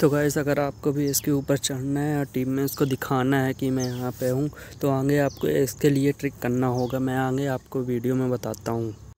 तो गाइस अगर आपको भी इसके ऊपर चढ़ना है और टीम में इसको दिखाना है कि मैं यहाँ पे हूँ तो आगे आपको इसके लिए ट्रिक करना होगा मैं आगे आपको वीडियो में बताता हूँ